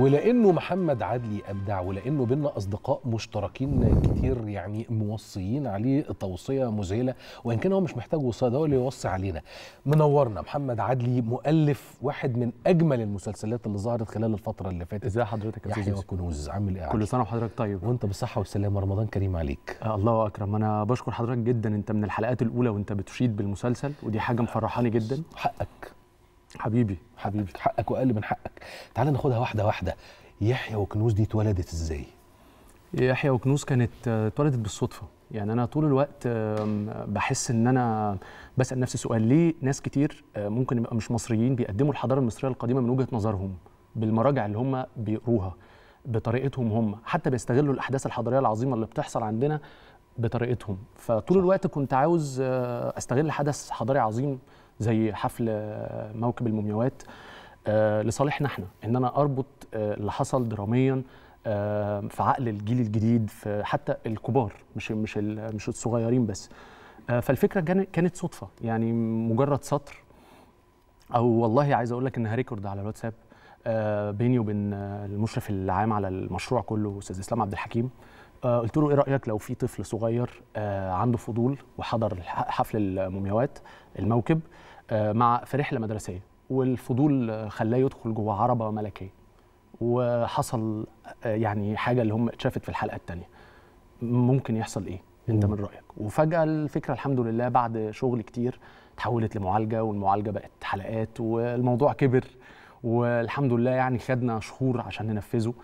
ولانه محمد عدلي ابدع ولانه بينا اصدقاء مشتركين كتير يعني موصيين عليه توصيه مذهله وان كان هو مش محتاج وصايه ده هو اللي يوصي علينا منورنا محمد عدلي مؤلف واحد من اجمل المسلسلات اللي ظهرت خلال الفتره اللي فاتت ازي حضرتك يا استاذ كنوز عامل ايه كل سنه وحضرتك طيب وانت بالصحه والسلامه رمضان كريم عليك آه الله اكرم انا بشكر حضرتك جدا انت من الحلقات الاولى وانت بتشيد بالمسلسل ودي حاجه مفرحاني جدا حقك حبيبي حبيبي حقك واقل من حقك تعال ناخدها واحده واحده يحيى وكنوز دي اتولدت ازاي يحيى وكنوز كانت آه، اتولدت بالصدفه يعني انا طول الوقت بحس ان انا بسال نفسي سؤال ليه ناس كتير آه، ممكن يبقى مش مصريين بيقدموا الحضاره المصريه القديمه من وجهه نظرهم بالمراجع اللي هم بيقروها بطريقتهم هم حتى بيستغلوا الاحداث الحضاريه العظيمه اللي بتحصل عندنا بطريقتهم فطول الوقت كنت عاوز آه، استغل حدث حضاري عظيم زي حفل موكب المومياوات آه، لصالحنا احنا ان انا اربط آه، اللي حصل دراميا آه، في عقل الجيل الجديد في حتى الكبار مش مش مش الصغيرين بس فالفكره كانت صدفه يعني مجرد سطر او والله عايز اقول لك انها ريكورد على الواتساب بيني وبين المشرف العام على المشروع كله استاذ اسلام عبد الحكيم آه، قلت له ايه رايك لو في طفل صغير آه، عنده فضول وحضر حفل المومياوات الموكب آه، مع في رحله مدرسيه والفضول خلاه يدخل جوه عربه ملكيه وحصل يعني حاجه اللي هم اتشافت في الحلقه الثانيه ممكن يحصل ايه انت من رايك وفجاه الفكره الحمد لله بعد شغل كتير تحولت لمعالجه والمعالجه بقت حلقات والموضوع كبر والحمد لله يعني خدنا شهور عشان ننفذه